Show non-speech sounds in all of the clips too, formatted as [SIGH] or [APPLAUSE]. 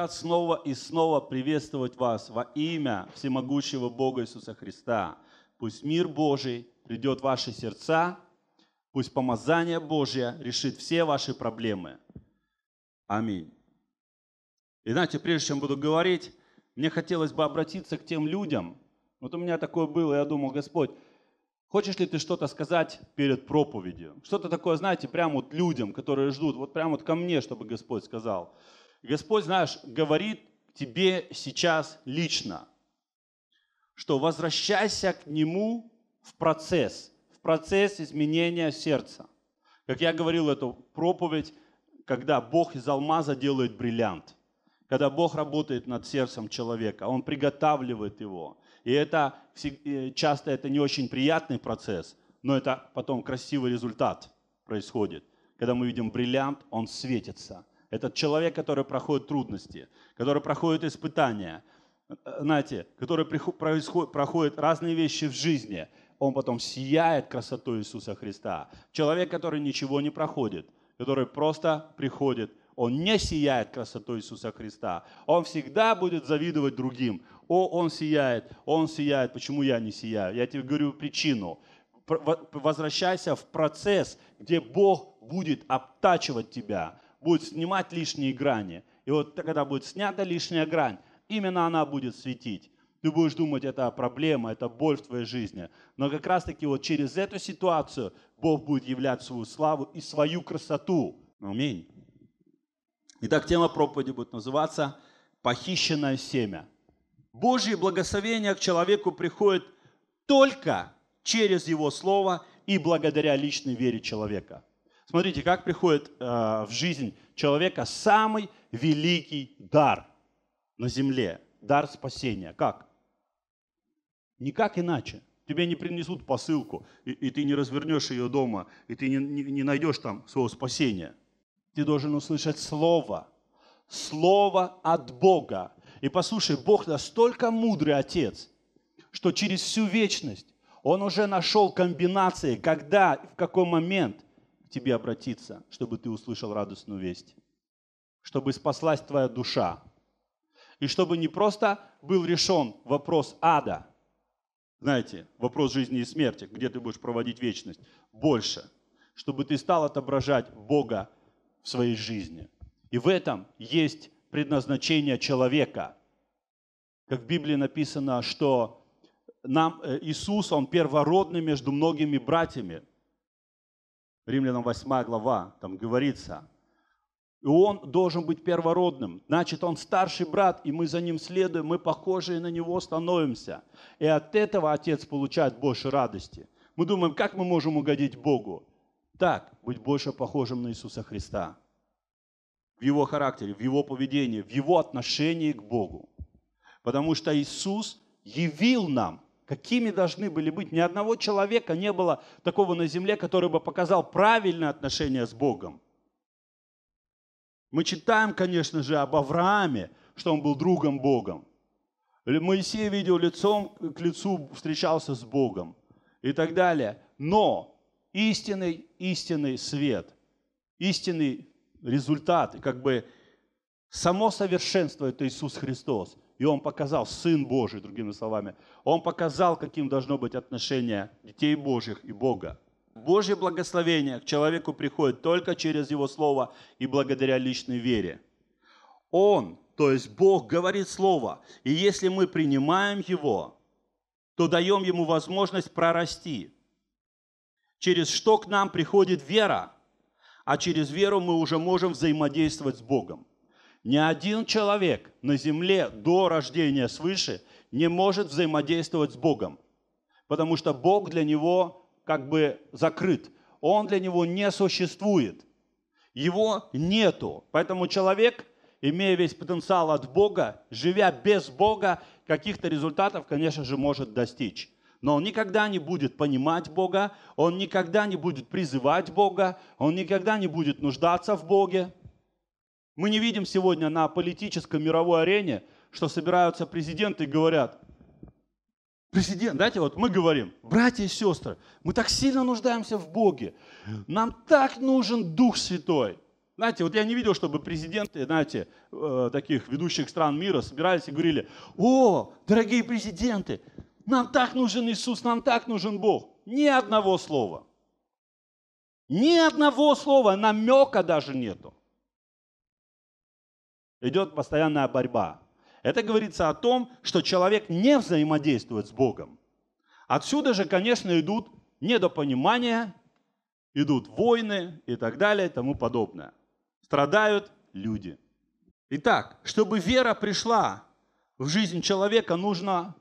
хотят снова и снова приветствовать вас во имя всемогущего Бога Иисуса Христа. Пусть мир Божий придет в ваши сердца, пусть помазание Божье решит все ваши проблемы. Аминь. И знаете, прежде чем буду говорить, мне хотелось бы обратиться к тем людям. Вот у меня такое было, я думал, Господь, хочешь ли ты что-то сказать перед проповедью? Что-то такое, знаете, прямо вот людям, которые ждут, вот прямо вот ко мне, чтобы Господь сказал. Господь, знаешь, говорит тебе сейчас лично, что возвращайся к Нему в процесс, в процесс изменения сердца. Как я говорил, эту проповедь, когда Бог из алмаза делает бриллиант, когда Бог работает над сердцем человека, Он приготавливает его. И это э, часто это не очень приятный процесс, но это потом красивый результат происходит. Когда мы видим бриллиант, он светится – этот человек, который проходит трудности, который проходит испытания, э, знаете, который происходит, проходит разные вещи в жизни, он потом сияет красотой Иисуса Христа. Человек, который ничего не проходит, который просто приходит, он не сияет красотой Иисуса Христа. Он всегда будет завидовать другим. О, он сияет, он сияет, почему я не сияю? Я тебе говорю причину. Возвращайся в процесс, где Бог будет обтачивать тебя, будет снимать лишние грани. И вот когда будет снята лишняя грань, именно она будет светить. Ты будешь думать, это проблема, это боль в твоей жизни. Но как раз-таки вот через эту ситуацию Бог будет являть свою славу и свою красоту. Аминь. Итак, тема проповеди будет называться «Похищенное семя». Божье благословение к человеку приходит только через его слово и благодаря личной вере человека – Смотрите, как приходит э, в жизнь человека самый великий дар на земле, дар спасения. Как? Никак иначе. Тебе не принесут посылку, и, и ты не развернешь ее дома, и ты не, не, не найдешь там своего спасения. Ты должен услышать слово, слово от Бога. И послушай, Бог настолько мудрый Отец, что через всю вечность Он уже нашел комбинации, когда, в какой момент – тебе обратиться, чтобы ты услышал радостную весть, чтобы спаслась твоя душа, и чтобы не просто был решен вопрос ада, знаете, вопрос жизни и смерти, где ты будешь проводить вечность, больше, чтобы ты стал отображать Бога в своей жизни. И в этом есть предназначение человека. Как в Библии написано, что нам э, Иисус, Он первородный между многими братьями – Римлянам 8 глава, там говорится, и он должен быть первородным. Значит, он старший брат, и мы за ним следуем, мы похожие на него становимся. И от этого отец получает больше радости. Мы думаем, как мы можем угодить Богу? Так, быть больше похожим на Иисуса Христа. В его характере, в его поведении, в его отношении к Богу. Потому что Иисус явил нам Какими должны были быть? Ни одного человека не было такого на земле, который бы показал правильное отношение с Богом. Мы читаем, конечно же, об Аврааме, что он был другом Богом. Моисей видел лицом к лицу, встречался с Богом и так далее. Но истинный, истинный свет, истинный результат, как бы само совершенство – это Иисус Христос – и он показал, Сын Божий, другими словами, он показал, каким должно быть отношение детей Божьих и Бога. Божье благословение к человеку приходит только через его слово и благодаря личной вере. Он, то есть Бог, говорит слово, и если мы принимаем его, то даем ему возможность прорасти. Через что к нам приходит вера, а через веру мы уже можем взаимодействовать с Богом. Ни один человек на земле до рождения свыше не может взаимодействовать с Богом, потому что Бог для него как бы закрыт. Он для него не существует. Его нету. Поэтому человек, имея весь потенциал от Бога, живя без Бога, каких-то результатов, конечно же, может достичь. Но он никогда не будет понимать Бога, он никогда не будет призывать Бога, он никогда не будет нуждаться в Боге. Мы не видим сегодня на политической мировой арене, что собираются президенты и говорят, президент, знаете, вот мы говорим, братья и сестры, мы так сильно нуждаемся в Боге, нам так нужен Дух Святой. Знаете, вот я не видел, чтобы президенты, знаете, э, таких ведущих стран мира собирались и говорили, о, дорогие президенты, нам так нужен Иисус, нам так нужен Бог. Ни одного слова. Ни одного слова, намека даже нету. Идет постоянная борьба. Это говорится о том, что человек не взаимодействует с Богом. Отсюда же, конечно, идут недопонимания, идут войны и так далее и тому подобное. Страдают люди. Итак, чтобы вера пришла в жизнь человека, нужно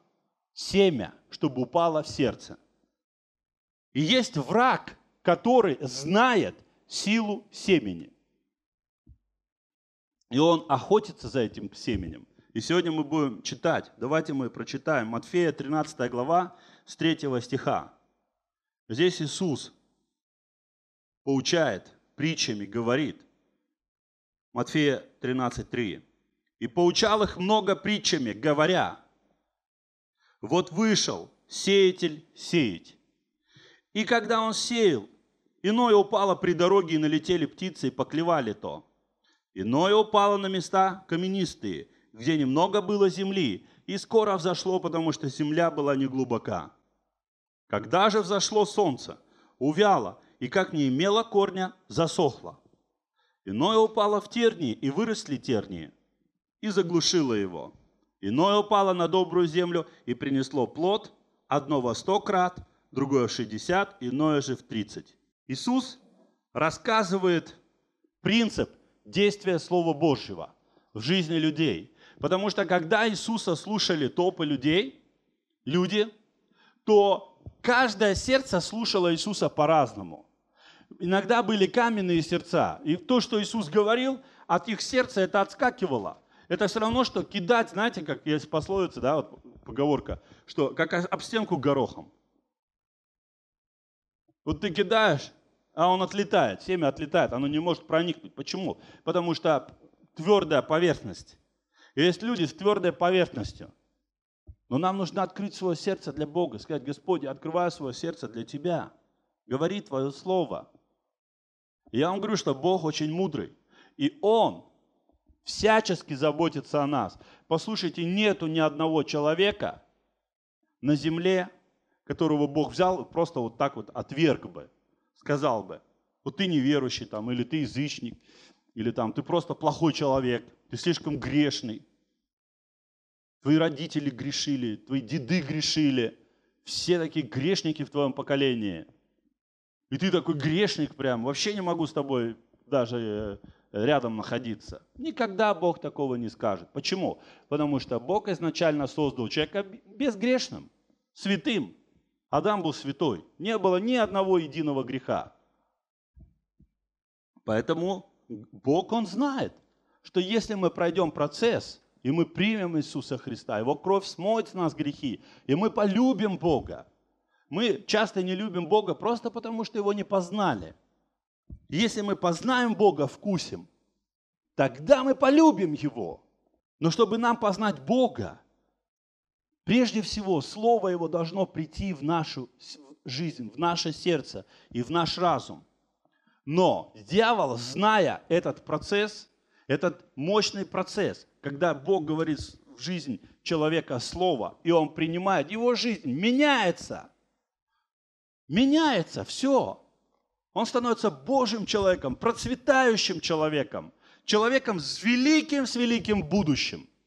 семя, чтобы упало в сердце. И есть враг, который знает силу семени – и он охотится за этим семенем. И сегодня мы будем читать. Давайте мы прочитаем Матфея 13 глава с 3 стиха. Здесь Иисус поучает притчами, говорит. Матфея 13.3. «И поучал их много притчами, говоря, вот вышел сеятель сеять. И когда он сеял, иное упало при дороге, и налетели птицы, и поклевали то. Иное упало на места каменистые, где немного было земли, и скоро взошло, потому что земля была не глубока. Когда же взошло солнце, увяло, и как не имело корня, засохло. Иное упало в тернии, и выросли тернии, и заглушило его. Иное упало на добрую землю, и принесло плод, одно во сто крат, другое в шестьдесят, иное же в тридцать. Иисус рассказывает принцип действия Слова Божьего в жизни людей. Потому что когда Иисуса слушали толпы людей, люди, то каждое сердце слушало Иисуса по-разному. Иногда были каменные сердца, и то, что Иисус говорил, от их сердца это отскакивало. Это все равно, что кидать, знаете, как есть пословица, да, вот поговорка, что как об стенку горохом. Вот ты кидаешь, а он отлетает, семя отлетает, оно не может проникнуть. Почему? Потому что твердая поверхность. есть люди с твердой поверхностью. Но нам нужно открыть свое сердце для Бога, сказать, Господи, открываю свое сердце для Тебя, говори Твое Слово. И я вам говорю, что Бог очень мудрый, и Он всячески заботится о нас. Послушайте, нету ни одного человека на земле, которого Бог взял и просто вот так вот отверг бы сказал бы, вот ты неверующий там, или ты язычник, или там ты просто плохой человек, ты слишком грешный, твои родители грешили, твои деды грешили, все такие грешники в твоем поколении. И ты такой грешник прям, вообще не могу с тобой даже э, рядом находиться. Никогда Бог такого не скажет. Почему? Потому что Бог изначально создал человека безгрешным, святым. Адам был святой. Не было ни одного единого греха. Поэтому Бог, Он знает, что если мы пройдем процесс, и мы примем Иисуса Христа, Его кровь смоет с нас грехи, и мы полюбим Бога. Мы часто не любим Бога просто потому, что Его не познали. Если мы познаем Бога, вкусим, тогда мы полюбим Его. Но чтобы нам познать Бога, Прежде всего, Слово Его должно прийти в нашу жизнь, в наше сердце и в наш разум. Но дьявол, зная этот процесс, этот мощный процесс, когда Бог говорит в жизнь человека Слово, и он принимает, его жизнь меняется. Меняется все. Он становится Божьим человеком, процветающим человеком, человеком с великим, с великим будущим –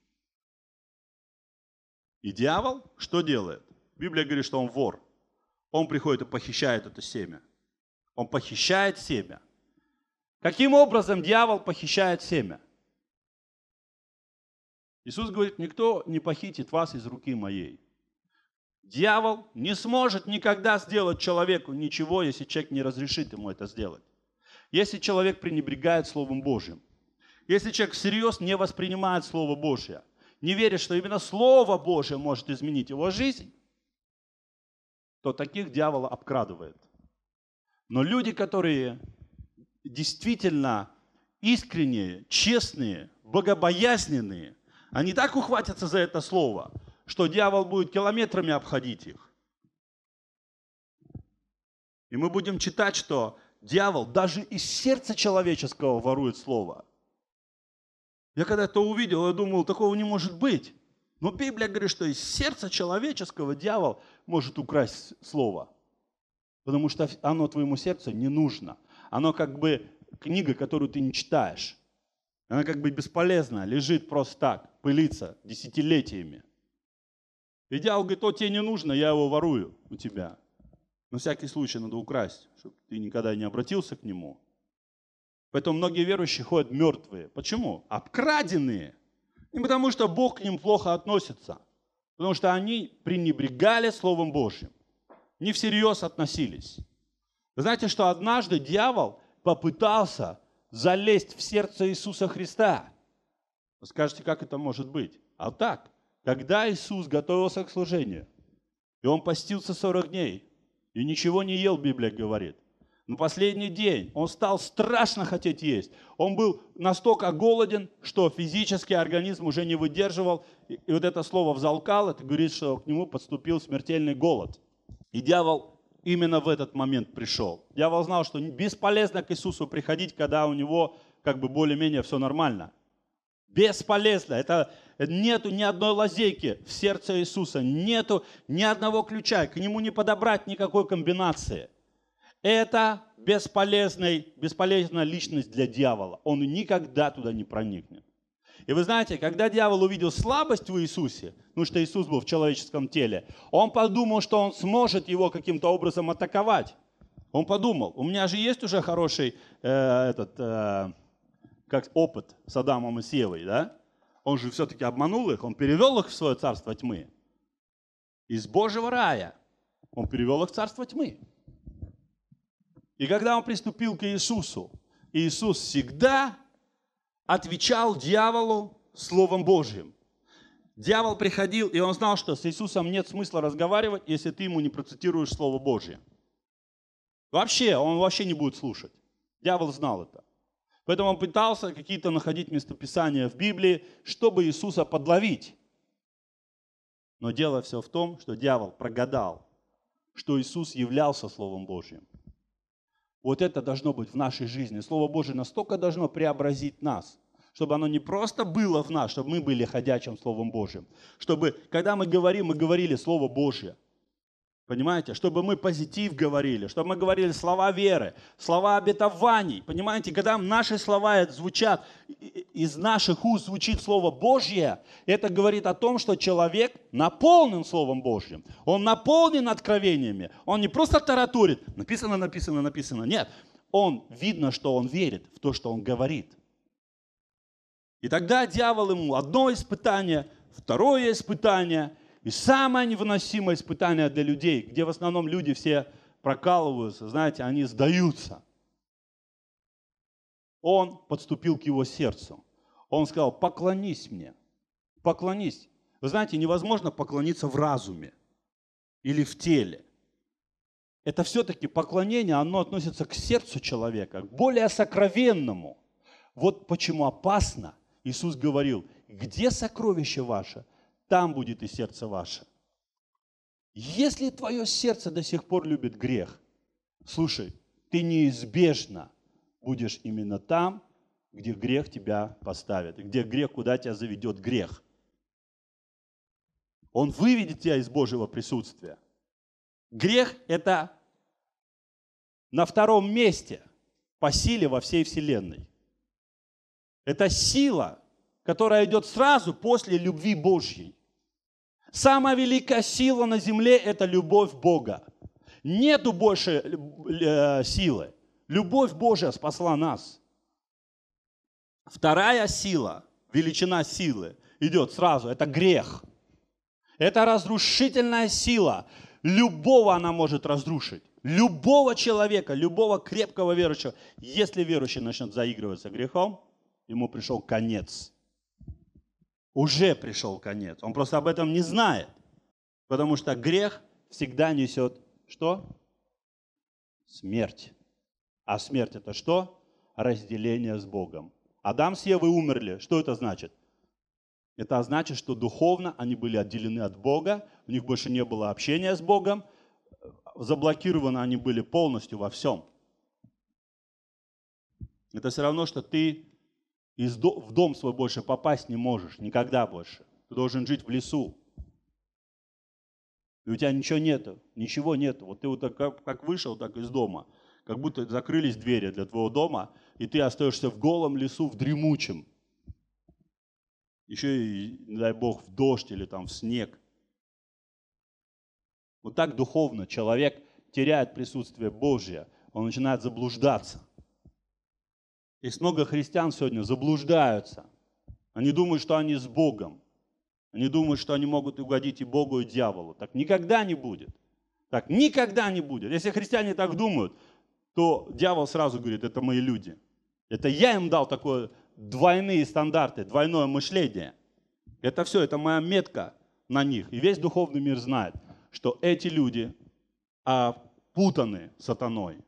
и дьявол что делает? Библия говорит, что он вор. Он приходит и похищает это семя. Он похищает семя. Каким образом дьявол похищает семя? Иисус говорит, никто не похитит вас из руки моей. Дьявол не сможет никогда сделать человеку ничего, если человек не разрешит ему это сделать. Если человек пренебрегает Словом Божьим. Если человек всерьез не воспринимает Слово Божье – не верит, что именно Слово Божие может изменить его жизнь, то таких дьявола обкрадывает. Но люди, которые действительно искренние, честные, богобоязненные, они так ухватятся за это слово, что дьявол будет километрами обходить их. И мы будем читать, что дьявол даже из сердца человеческого ворует слово. Я когда это увидел, я думал, такого не может быть. Но Библия говорит, что из сердца человеческого дьявол может украсть слово. Потому что оно твоему сердцу не нужно. Оно как бы книга, которую ты не читаешь. Она как бы бесполезна, лежит просто так, пылится десятилетиями. И дьявол говорит, то тебе не нужно, я его ворую у тебя. На всякий случай надо украсть, чтобы ты никогда не обратился к нему. Поэтому многие верующие ходят мертвые. Почему? Обкраденные. Не потому что Бог к ним плохо относится, потому что они пренебрегали Словом Божьим, не всерьез относились. знаете, что однажды дьявол попытался залезть в сердце Иисуса Христа. Вы скажете, как это может быть? А так, когда Иисус готовился к служению, и он постился 40 дней, и ничего не ел, Библия говорит, на последний день. Он стал страшно хотеть есть. Он был настолько голоден, что физический организм уже не выдерживал. И вот это слово «взалкал» — это говорит, что к нему подступил смертельный голод. И дьявол именно в этот момент пришел. Дьявол знал, что бесполезно к Иисусу приходить, когда у него как бы более-менее все нормально. Бесполезно. Это нету ни одной лазейки в сердце Иисуса, нету ни одного ключа, к нему не подобрать никакой комбинации. Это бесполезный, бесполезная личность для дьявола. Он никогда туда не проникнет. И вы знаете, когда дьявол увидел слабость в Иисусе, ну что Иисус был в человеческом теле, он подумал, что он сможет его каким-то образом атаковать. Он подумал, у меня же есть уже хороший э, этот, э, как опыт с Адамом и Севой, да? Он же все-таки обманул их, он перевел их в свое царство тьмы. Из Божьего рая он перевел их в царство тьмы. И когда он приступил к Иисусу, Иисус всегда отвечал дьяволу Словом Божьим. Дьявол приходил, и он знал, что с Иисусом нет смысла разговаривать, если ты ему не процитируешь Слово Божье. Вообще, он вообще не будет слушать. Дьявол знал это. Поэтому он пытался какие-то находить местописания в Библии, чтобы Иисуса подловить. Но дело все в том, что дьявол прогадал, что Иисус являлся Словом Божьим. Вот это должно быть в нашей жизни. Слово Божие настолько должно преобразить нас, чтобы оно не просто было в нас, чтобы мы были ходячим Словом Божьим. Чтобы, когда мы говорим, мы говорили Слово Божье. Понимаете? Чтобы мы позитив говорили, чтобы мы говорили слова веры, слова обетований. Понимаете, когда наши слова звучат, из наших уст звучит Слово Божье, это говорит о том, что человек наполнен Словом Божьим. Он наполнен откровениями. Он не просто таратурит. Написано, написано, написано. Нет. Он, видно, что он верит в то, что он говорит. И тогда дьявол ему одно испытание, второе испытание – и самое невыносимое испытание для людей, где в основном люди все прокалываются, знаете, они сдаются. Он подступил к его сердцу. Он сказал, поклонись мне, поклонись. Вы знаете, невозможно поклониться в разуме или в теле. Это все-таки поклонение, оно относится к сердцу человека, к более сокровенному. Вот почему опасно. Иисус говорил, где сокровище ваше, там будет и сердце ваше. Если твое сердце до сих пор любит грех, слушай, ты неизбежно будешь именно там, где грех тебя поставит, где грех, куда тебя заведет грех. Он выведет тебя из Божьего присутствия. Грех – это на втором месте по силе во всей Вселенной. Это сила, которая идет сразу после любви Божьей. Самая великая сила на земле – это любовь Бога. Нету больше э, силы. Любовь Божья спасла нас. Вторая сила, величина силы идет сразу, это грех. Это разрушительная сила. Любого она может разрушить. Любого человека, любого крепкого верующего. Если верующий начнет заигрываться грехом, ему пришел конец – уже пришел конец. Он просто об этом не знает. Потому что грех всегда несет что? Смерть. А смерть это что? Разделение с Богом. Адам с Евой умерли. Что это значит? Это значит, что духовно они были отделены от Бога, у них больше не было общения с Богом, заблокированы они были полностью во всем. Это все равно, что ты из до, в дом свой больше попасть не можешь, никогда больше. Ты должен жить в лесу. И у тебя ничего нету, ничего нету. Вот ты вот так, как, как вышел, так из дома. Как будто закрылись двери для твоего дома, и ты остаешься в голом лесу, в дремучем. Еще и, не дай бог, в дождь или там в снег. Вот так духовно человек теряет присутствие Божье, он начинает заблуждаться – есть много христиан сегодня заблуждаются. Они думают, что они с Богом. Они думают, что они могут угодить и Богу, и дьяволу. Так никогда не будет. Так никогда не будет. Если христиане так думают, то дьявол сразу говорит, это мои люди. Это я им дал такое двойные стандарты, двойное мышление. Это все, это моя метка на них. И весь духовный мир знает, что эти люди опутаны сатаной.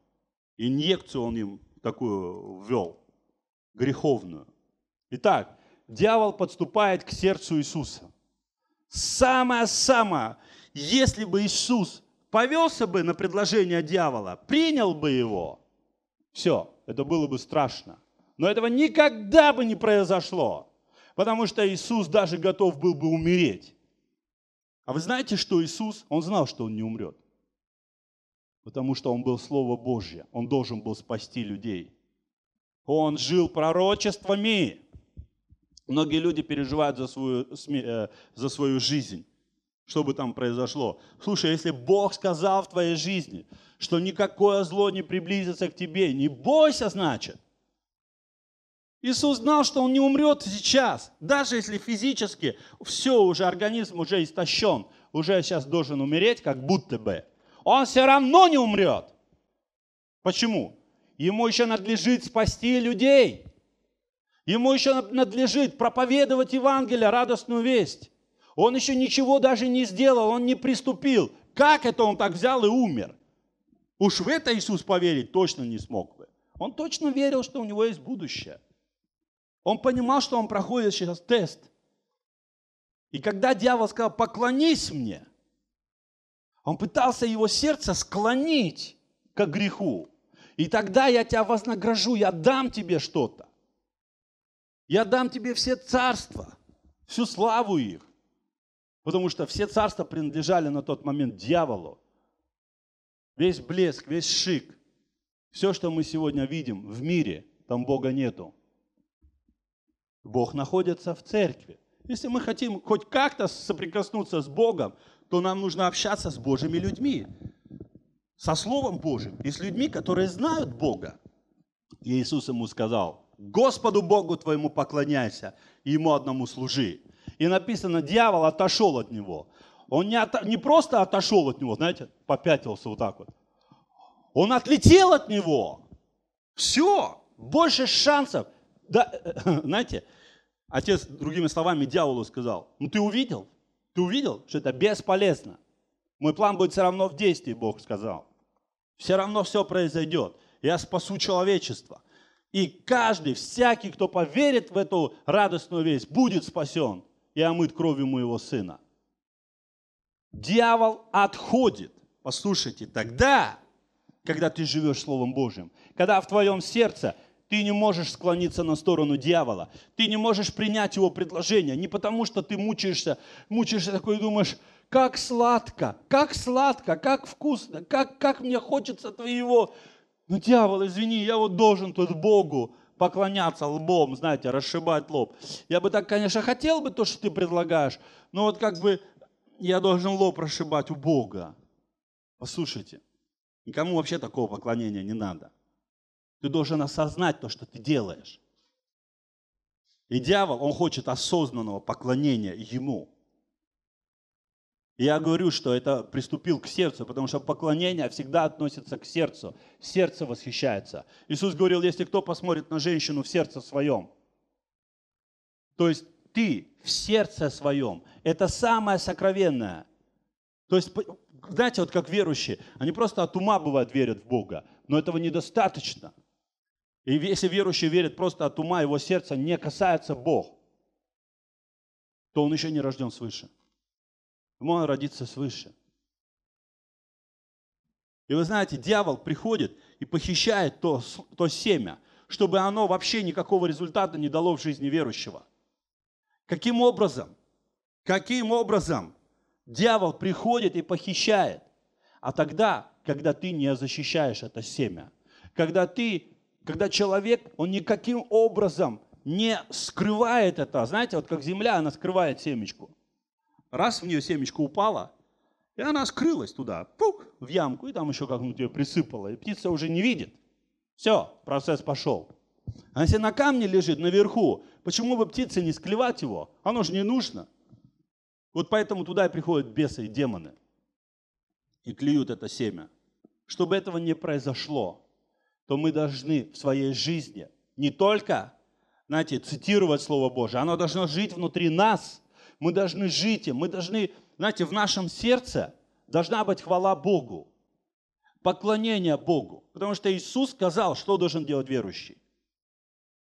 Инъекцию он им такую ввел – греховную. Итак, дьявол подступает к сердцу Иисуса. Самое-самое, если бы Иисус повелся бы на предложение дьявола, принял бы его, все, это было бы страшно. Но этого никогда бы не произошло, потому что Иисус даже готов был бы умереть. А вы знаете, что Иисус, он знал, что он не умрет, потому что он был Слово Божье, он должен был спасти людей. Он жил пророчествами. Многие люди переживают за свою, э, за свою жизнь, что бы там произошло. Слушай, если Бог сказал в твоей жизни, что никакое зло не приблизится к тебе, не бойся, значит. Иисус знал, что он не умрет сейчас, даже если физически все уже, организм уже истощен, уже сейчас должен умереть, как будто бы. Он все равно не умрет. Почему? Ему еще надлежит спасти людей. Ему еще надлежит проповедовать Евангелие, радостную весть. Он еще ничего даже не сделал, он не приступил. Как это он так взял и умер? Уж в это Иисус поверить точно не смог бы. Он точно верил, что у него есть будущее. Он понимал, что он проходит сейчас тест. И когда дьявол сказал, поклонись мне, он пытался его сердце склонить к греху. И тогда я тебя вознагражу, я дам тебе что-то. Я дам тебе все царства, всю славу их. Потому что все царства принадлежали на тот момент дьяволу. Весь блеск, весь шик, все, что мы сегодня видим в мире, там Бога нету. Бог находится в церкви. Если мы хотим хоть как-то соприкоснуться с Богом, то нам нужно общаться с Божьими людьми со Словом Божьим и с людьми, которые знают Бога. И Иисус ему сказал, Господу Богу твоему поклоняйся, и ему одному служи. И написано, дьявол отошел от него. Он не, от, не просто отошел от него, знаете, попятился вот так вот. Он отлетел от него. Все, больше шансов. Да, [LAUGHS] знаете, отец другими словами дьяволу сказал, ну ты увидел, ты увидел, что это бесполезно. Мой план будет все равно в действии, Бог сказал. Все равно все произойдет. Я спасу человечество. И каждый, всякий, кто поверит в эту радостную весть, будет спасен и омыт кровью моего сына. Дьявол отходит. Послушайте, тогда, когда ты живешь Словом Божьим, когда в твоем сердце ты не можешь склониться на сторону дьявола, ты не можешь принять его предложение, не потому что ты мучаешься, мучаешься такой и думаешь, как сладко, как сладко, как вкусно, как, как мне хочется твоего. Ну, дьявол, извини, я вот должен тут Богу поклоняться лбом, знаете, расшибать лоб. Я бы так, конечно, хотел бы то, что ты предлагаешь, но вот как бы я должен лоб расшибать у Бога. Послушайте, никому вообще такого поклонения не надо. Ты должен осознать то, что ты делаешь. И дьявол, он хочет осознанного поклонения ему я говорю, что это приступил к сердцу, потому что поклонение всегда относится к сердцу. Сердце восхищается. Иисус говорил, если кто посмотрит на женщину в сердце своем, то есть ты в сердце своем, это самое сокровенное. То есть, знаете, вот как верующие, они просто от ума бывают верят в Бога, но этого недостаточно. И если верующий верит просто от ума, его сердце не касается Бог, то он еще не рожден свыше можно родиться свыше. И вы знаете, дьявол приходит и похищает то, то семя, чтобы оно вообще никакого результата не дало в жизни верующего. Каким образом? Каким образом дьявол приходит и похищает? А тогда, когда ты не защищаешь это семя, когда ты, когда человек, он никаким образом не скрывает это. Знаете, вот как земля, она скрывает семечку. Раз в нее семечко упало, и она скрылась туда, пук, в ямку, и там еще как-нибудь ее присыпало, и птица уже не видит. Все, процесс пошел. А если на камне лежит наверху, почему бы птице не склевать его? Оно же не нужно. Вот поэтому туда и приходят бесы и демоны. И клюют это семя. Чтобы этого не произошло, то мы должны в своей жизни не только, знаете, цитировать Слово Божие, оно должно жить внутри нас – мы должны жить им, мы должны, знаете, в нашем сердце должна быть хвала Богу, поклонение Богу. Потому что Иисус сказал, что должен делать верующий.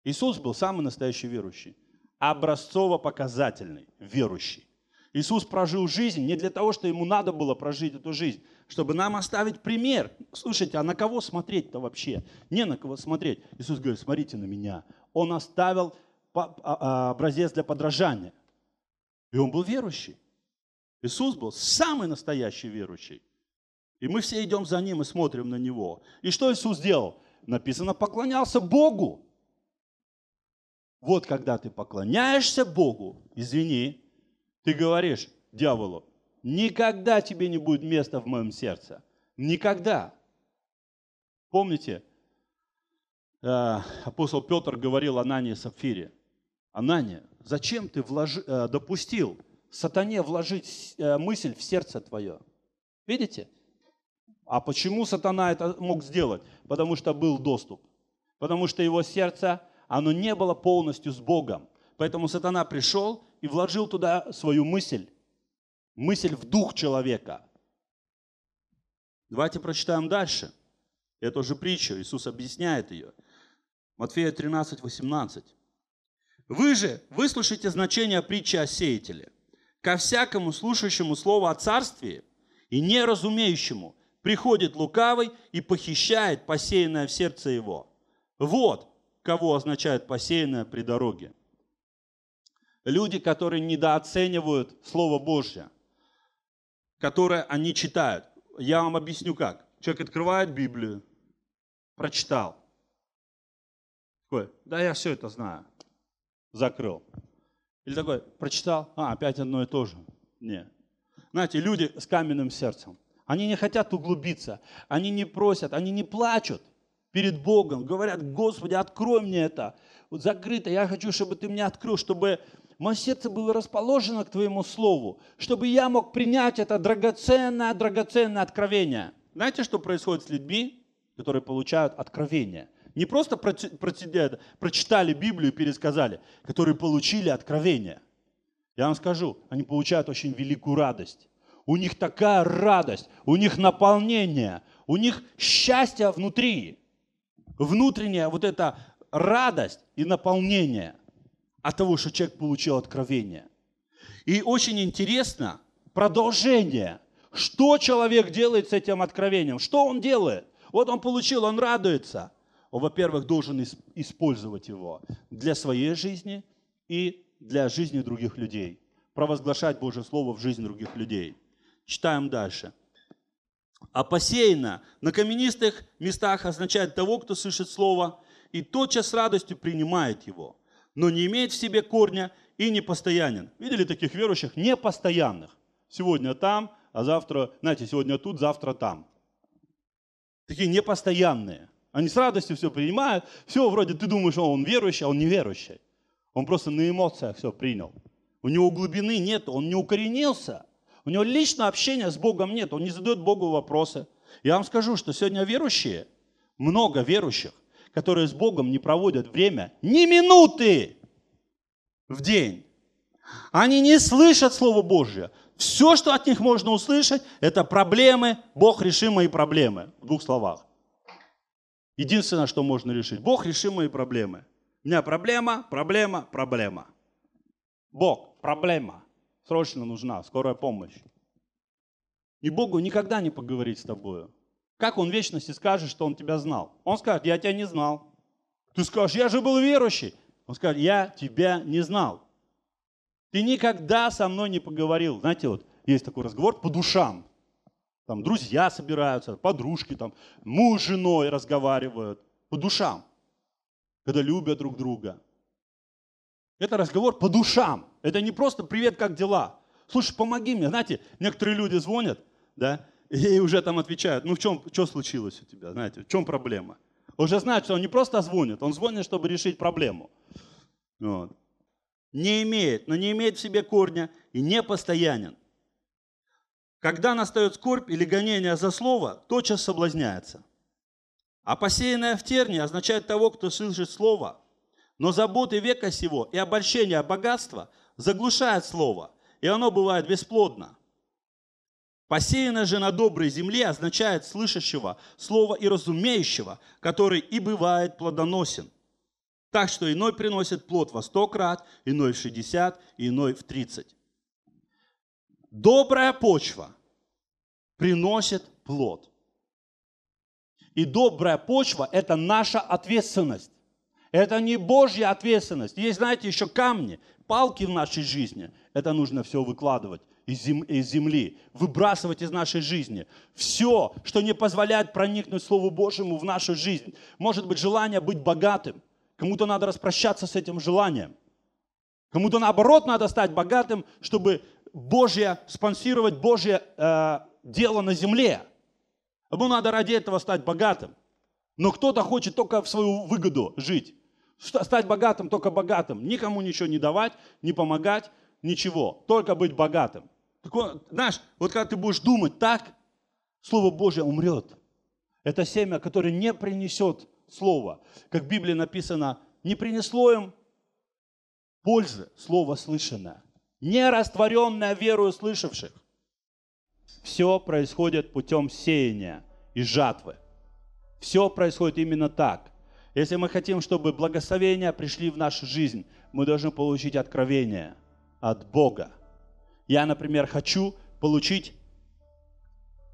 Иисус был самый настоящий верующий, образцово-показательный верующий. Иисус прожил жизнь не для того, что ему надо было прожить эту жизнь, чтобы нам оставить пример. Слушайте, а на кого смотреть-то вообще? Не на кого смотреть. Иисус говорит, смотрите на меня. Он оставил а, а, образец для подражания. И он был верующий. Иисус был самый настоящий верующий. И мы все идем за ним и смотрим на него. И что Иисус сделал? Написано, поклонялся Богу. Вот когда ты поклоняешься Богу, извини, ты говоришь дьяволу, никогда тебе не будет места в моем сердце. Никогда. Помните, э, апостол Петр говорил Анане и Сапфире. Анания. Зачем ты вложи, э, допустил сатане вложить э, мысль в сердце твое? Видите? А почему сатана это мог сделать? Потому что был доступ. Потому что его сердце, оно не было полностью с Богом. Поэтому сатана пришел и вложил туда свою мысль. Мысль в дух человека. Давайте прочитаем дальше. эту же притчу. Иисус объясняет ее. Матфея 13, 18. Вы же выслушайте значение притчи о сеятеле. Ко всякому слушающему слово о царстве и неразумеющему приходит лукавый и похищает посеянное в сердце его. Вот кого означает посеянное при дороге. Люди, которые недооценивают Слово Божье, которое они читают. Я вам объясню как. Человек открывает Библию, прочитал. Такой, да я все это знаю закрыл. Или такой, прочитал, а, опять одно и то же. Нет. Знаете, люди с каменным сердцем, они не хотят углубиться, они не просят, они не плачут перед Богом, говорят, Господи, открой мне это, вот закрыто, я хочу, чтобы ты меня открыл, чтобы мое сердце было расположено к Твоему Слову, чтобы я мог принять это драгоценное, драгоценное откровение. Знаете, что происходит с людьми, которые получают откровение – не просто прочитали Библию и пересказали, которые получили откровение. Я вам скажу, они получают очень великую радость. У них такая радость, у них наполнение, у них счастье внутри. Внутренняя вот эта радость и наполнение от того, что человек получил откровение. И очень интересно продолжение. Что человек делает с этим откровением? Что он делает? Вот он получил, он радуется – он, во-первых, должен использовать его для своей жизни и для жизни других людей. Провозглашать Божье Слово в жизнь других людей. Читаем дальше. А посеяно на каменистых местах означает того, кто слышит Слово и тотчас с радостью принимает его, но не имеет в себе корня и непостоянен. Видели таких верующих? Непостоянных. Сегодня там, а завтра, знаете, сегодня тут, завтра там. Такие непостоянные – они с радостью все принимают. Все, вроде ты думаешь, что он верующий, а он неверующий. Он просто на эмоциях все принял. У него глубины нет, он не укоренился. У него личного общения с Богом нет, он не задает Богу вопросы. Я вам скажу, что сегодня верующие, много верующих, которые с Богом не проводят время ни минуты в день. Они не слышат Слово Божье. Все, что от них можно услышать, это проблемы, Бог решимые проблемы. В двух словах. Единственное, что можно решить. Бог, решил мои проблемы. У меня проблема, проблема, проблема. Бог, проблема. Срочно нужна, скорая помощь. И Богу никогда не поговорить с тобою. Как он в вечности скажет, что он тебя знал? Он скажет, я тебя не знал. Ты скажешь, я же был верующий. Он скажет, я тебя не знал. Ты никогда со мной не поговорил. Знаете, вот есть такой разговор по душам. Там друзья собираются, подружки, там, муж с женой разговаривают по душам, когда любят друг друга. Это разговор по душам. Это не просто «Привет, как дела?» Слушай, помоги мне. Знаете, некоторые люди звонят, да, и уже там отвечают, ну в чем, что случилось у тебя, знаете, в чем проблема? Уже знает, что он не просто звонит, он звонит, чтобы решить проблему. Вот. Не имеет, но не имеет в себе корня и не постоянен. Когда настает скорбь или гонение за слово, тотчас соблазняется. А посеянное в тернии означает того, кто слышит слово, но заботы века сего и обольщение богатства заглушает слово, и оно бывает бесплодно. Посеянное же на доброй земле означает слышащего, слова и разумеющего, который и бывает плодоносен. Так что иной приносит плод во сто крат, иной в шестьдесят, иной в тридцать добрая почва приносит плод. И добрая почва – это наша ответственность. Это не Божья ответственность. Есть, знаете, еще камни, палки в нашей жизни. Это нужно все выкладывать из, земли, выбрасывать из нашей жизни. Все, что не позволяет проникнуть Слову Божьему в нашу жизнь. Может быть, желание быть богатым. Кому-то надо распрощаться с этим желанием. Кому-то наоборот надо стать богатым, чтобы Божье, спонсировать Божье э, дело на земле. Ему надо ради этого стать богатым. Но кто-то хочет только в свою выгоду жить. Стать богатым только богатым. Никому ничего не давать, не помогать, ничего. Только быть богатым. Так вот, знаешь, вот когда ты будешь думать так, Слово Божье умрет. Это семя, которое не принесет Слово. Как в Библии написано, не принесло им пользы Слово слышанное не растворенная верою слышавших. Все происходит путем сеяния и жатвы. Все происходит именно так. Если мы хотим, чтобы благословения пришли в нашу жизнь, мы должны получить откровение от Бога. Я, например, хочу получить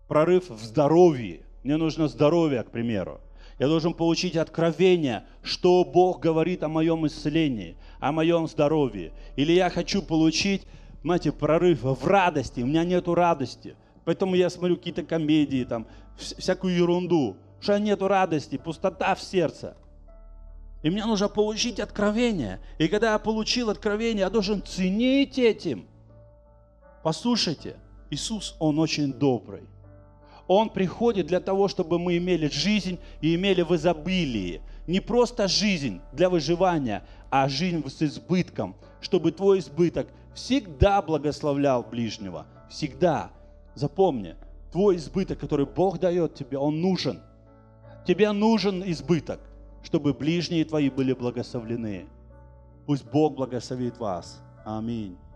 прорыв в здоровье. Мне нужно здоровье, к примеру. Я должен получить откровение, что Бог говорит о моем исцелении, о моем здоровье. Или я хочу получить, знаете, прорыв в радости. У меня нету радости. Поэтому я смотрю какие-то комедии, там, всякую ерунду. Потому что нету радости, пустота в сердце. И мне нужно получить откровение. И когда я получил откровение, я должен ценить этим. Послушайте, Иисус, Он очень добрый. Он приходит для того, чтобы мы имели жизнь и имели в изобилии. Не просто жизнь для выживания, а жизнь с избытком, чтобы твой избыток всегда благословлял ближнего. Всегда. Запомни, твой избыток, который Бог дает тебе, он нужен. Тебе нужен избыток, чтобы ближние твои были благословлены. Пусть Бог благословит вас. Аминь.